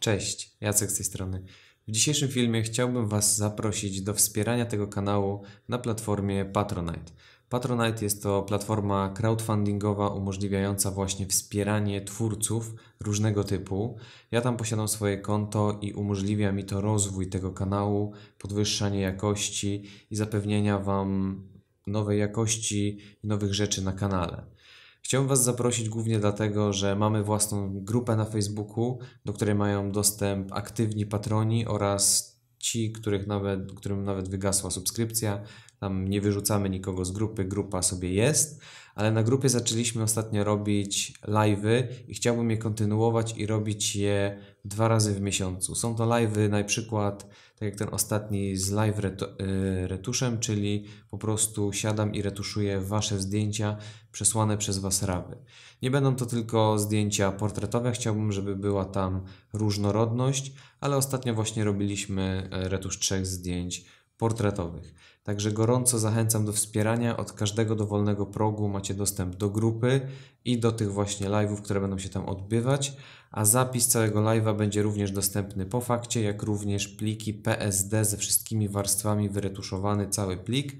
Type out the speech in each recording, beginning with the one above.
Cześć, Jacek z tej strony. W dzisiejszym filmie chciałbym Was zaprosić do wspierania tego kanału na platformie Patronite. Patronite jest to platforma crowdfundingowa umożliwiająca właśnie wspieranie twórców różnego typu. Ja tam posiadam swoje konto i umożliwia mi to rozwój tego kanału, podwyższanie jakości i zapewnienia Wam nowej jakości i nowych rzeczy na kanale. Chciałbym Was zaprosić głównie dlatego, że mamy własną grupę na Facebooku, do której mają dostęp aktywni patroni oraz ci, których nawet, którym nawet wygasła subskrypcja. Tam nie wyrzucamy nikogo z grupy, grupa sobie jest, ale na grupie zaczęliśmy ostatnio robić live'y i chciałbym je kontynuować i robić je dwa razy w miesiącu. Są to live'y na przykład, tak jak ten ostatni z live retu y, retuszem, czyli po prostu siadam i retuszuję Wasze zdjęcia przesłane przez Was rawy. Nie będą to tylko zdjęcia portretowe, chciałbym, żeby była tam różnorodność, ale ostatnio właśnie robiliśmy e, retusz trzech zdjęć portretowych. Także gorąco zachęcam do wspierania. Od każdego dowolnego progu macie dostęp do grupy i do tych właśnie live'ów, które będą się tam odbywać. A zapis całego live'a będzie również dostępny po fakcie, jak również pliki PSD ze wszystkimi warstwami, wyretuszowany cały plik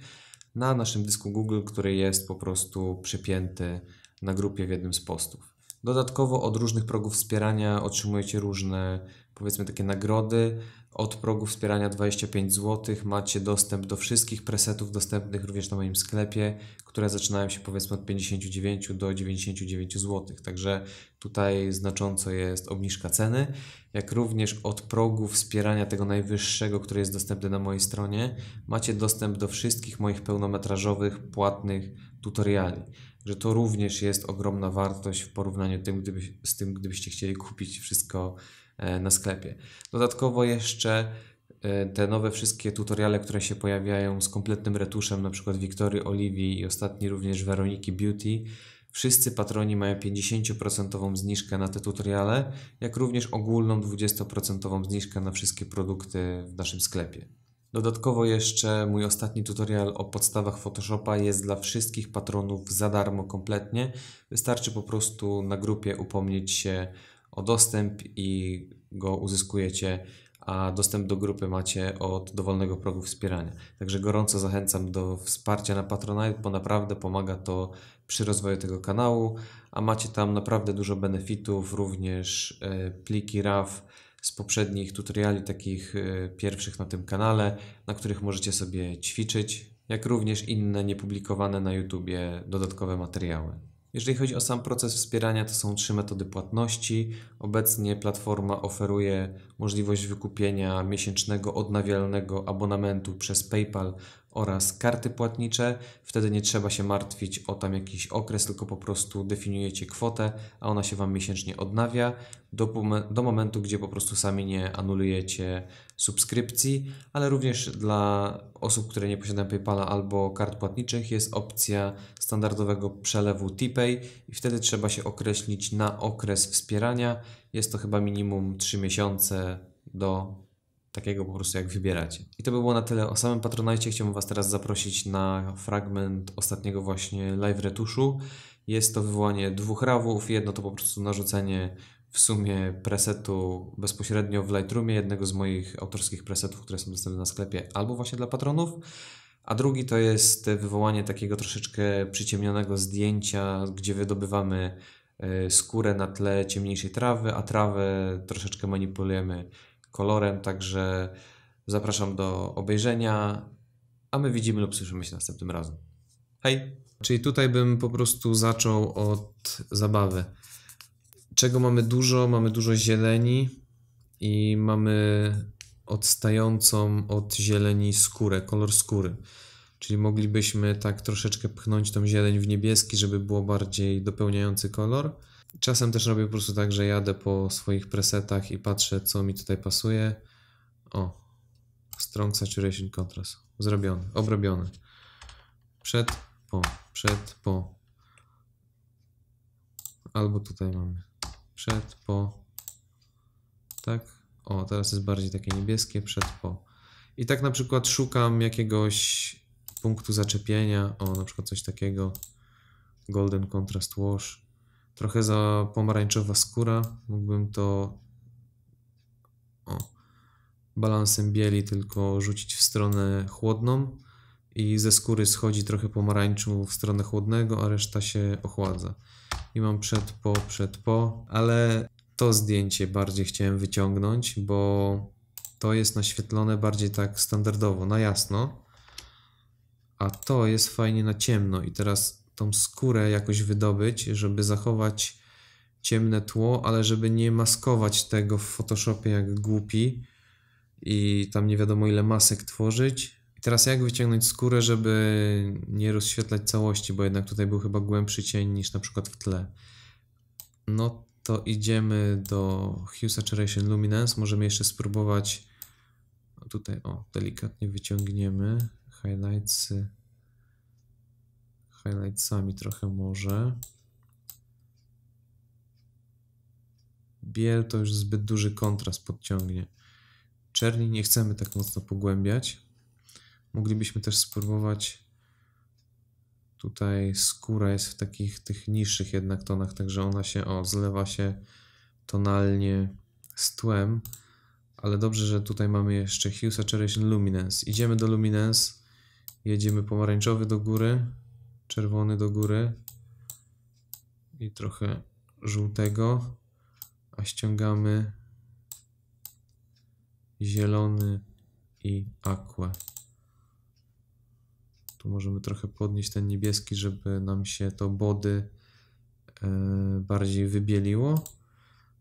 na naszym dysku Google, który jest po prostu przypięty na grupie w jednym z postów. Dodatkowo od różnych progów wspierania otrzymujecie różne, powiedzmy, takie nagrody. Od progu wspierania 25 zł macie dostęp do wszystkich presetów dostępnych również na moim sklepie, które zaczynają się powiedzmy od 59 do 99 zł. Także tutaj znacząco jest obniżka ceny, jak również od progu wspierania tego najwyższego, który jest dostępny na mojej stronie, macie dostęp do wszystkich moich pełnometrażowych płatnych tutoriali że to również jest ogromna wartość w porównaniu z tym, gdybyście chcieli kupić wszystko E, na sklepie. Dodatkowo jeszcze e, te nowe wszystkie tutoriale, które się pojawiają z kompletnym retuszem, na przykład Wiktorii Oliwii i ostatni również Weroniki Beauty, Wszyscy patroni mają 50% zniżkę na te tutoriale, jak również ogólną 20% zniżkę na wszystkie produkty w naszym sklepie. Dodatkowo jeszcze mój ostatni tutorial o podstawach Photoshopa jest dla wszystkich patronów za darmo kompletnie. Wystarczy po prostu na grupie upomnieć się o dostęp i go uzyskujecie, a dostęp do grupy macie od dowolnego progu wspierania. Także gorąco zachęcam do wsparcia na Patronite, bo naprawdę pomaga to przy rozwoju tego kanału, a macie tam naprawdę dużo benefitów, również e, pliki RAW z poprzednich tutoriali, takich e, pierwszych na tym kanale, na których możecie sobie ćwiczyć, jak również inne niepublikowane na YouTube dodatkowe materiały. Jeżeli chodzi o sam proces wspierania, to są trzy metody płatności. Obecnie platforma oferuje możliwość wykupienia miesięcznego odnawialnego abonamentu przez PayPal oraz karty płatnicze. Wtedy nie trzeba się martwić o tam jakiś okres, tylko po prostu definiujecie kwotę, a ona się Wam miesięcznie odnawia do, do momentu, gdzie po prostu sami nie anulujecie subskrypcji, ale również dla osób, które nie posiadają PayPala albo kart płatniczych jest opcja standardowego przelewu TPay i wtedy trzeba się określić na okres wspierania. Jest to chyba minimum 3 miesiące do takiego po prostu, jak wybieracie. I to by było na tyle o samym Patronajcie. Chciałbym Was teraz zaprosić na fragment ostatniego właśnie live retuszu. Jest to wywołanie dwóch rawów. Jedno to po prostu narzucenie w sumie presetu bezpośrednio w Lightroomie, jednego z moich autorskich presetów, które są dostępne na sklepie albo właśnie dla patronów. A drugi to jest wywołanie takiego troszeczkę przyciemnionego zdjęcia, gdzie wydobywamy e, skórę na tle ciemniejszej trawy, a trawę troszeczkę manipulujemy kolorem, także zapraszam do obejrzenia, a my widzimy lub słyszymy się następnym razem. Hej! Czyli tutaj bym po prostu zaczął od zabawy. Czego mamy dużo? Mamy dużo zieleni i mamy odstającą od zieleni skórę, kolor skóry. Czyli moglibyśmy tak troszeczkę pchnąć tą zieleń w niebieski, żeby było bardziej dopełniający kolor Czasem też robię po prostu tak, że jadę po swoich presetach i patrzę, co mi tutaj pasuje. O, Strong Saturation Contrast. Zrobiony, obrobiony. Przed, po, przed, po. Albo tutaj mamy. Przed, po. Tak? O, teraz jest bardziej takie niebieskie, przed, po. I tak na przykład szukam jakiegoś punktu zaczepienia. O, na przykład coś takiego. Golden Contrast Wash trochę za pomarańczowa skóra. Mógłbym to o, balansem bieli tylko rzucić w stronę chłodną i ze skóry schodzi trochę pomarańczu w stronę chłodnego, a reszta się ochładza. I mam przed, po, przed, po, ale to zdjęcie bardziej chciałem wyciągnąć, bo to jest naświetlone bardziej tak standardowo, na jasno, a to jest fajnie na ciemno i teraz tą skórę jakoś wydobyć, żeby zachować ciemne tło, ale żeby nie maskować tego w Photoshopie jak głupi i tam nie wiadomo ile masek tworzyć. I teraz jak wyciągnąć skórę, żeby nie rozświetlać całości, bo jednak tutaj był chyba głębszy cień niż na przykład w tle. No to idziemy do Hue Saturation Luminance. Możemy jeszcze spróbować tutaj, o, delikatnie wyciągniemy highlights highlightsami trochę może. Biel to już zbyt duży kontrast podciągnie. Czerni nie chcemy tak mocno pogłębiać. Moglibyśmy też spróbować tutaj skóra jest w takich tych niższych jednak tonach, także ona się o, zlewa się tonalnie z tłem, ale dobrze, że tutaj mamy jeszcze Hue Saturation Luminance. Idziemy do Luminance, jedziemy pomarańczowy do góry, czerwony do góry i trochę żółtego, a ściągamy zielony i aqua. Tu możemy trochę podnieść ten niebieski, żeby nam się to body e, bardziej wybieliło.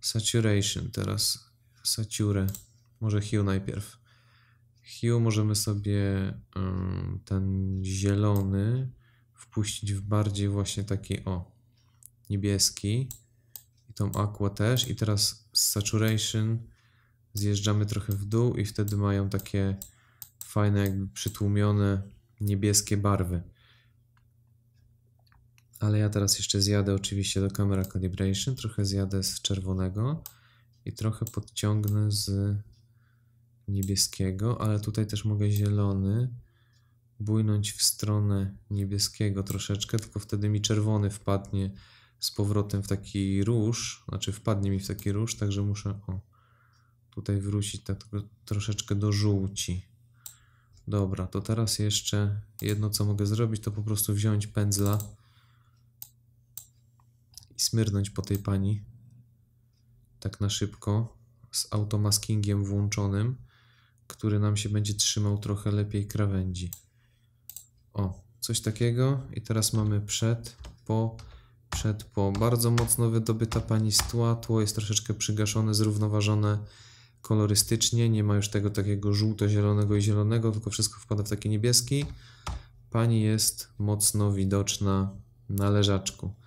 Saturation teraz, Saturę. może hue najpierw. Hue możemy sobie ten zielony wpuścić w bardziej właśnie taki o niebieski i tą aqua też i teraz z saturation zjeżdżamy trochę w dół i wtedy mają takie fajne jakby przytłumione niebieskie barwy. Ale ja teraz jeszcze zjadę oczywiście do Camera Calibration, trochę zjadę z czerwonego i trochę podciągnę z niebieskiego, ale tutaj też mogę zielony bujnąć w stronę niebieskiego troszeczkę, tylko wtedy mi czerwony wpadnie z powrotem w taki róż, znaczy wpadnie mi w taki róż, także muszę o, tutaj wrócić tak troszeczkę do żółci. Dobra, to teraz jeszcze jedno co mogę zrobić, to po prostu wziąć pędzla i smyrnąć po tej pani tak na szybko z automaskingiem włączonym, który nam się będzie trzymał trochę lepiej krawędzi. O, coś takiego. I teraz mamy przed, po, przed, po. Bardzo mocno wydobyta pani z tła. Tło jest troszeczkę przygaszone, zrównoważone kolorystycznie. Nie ma już tego takiego żółto-zielonego i zielonego, tylko wszystko wpada w taki niebieski. Pani jest mocno widoczna na leżaczku.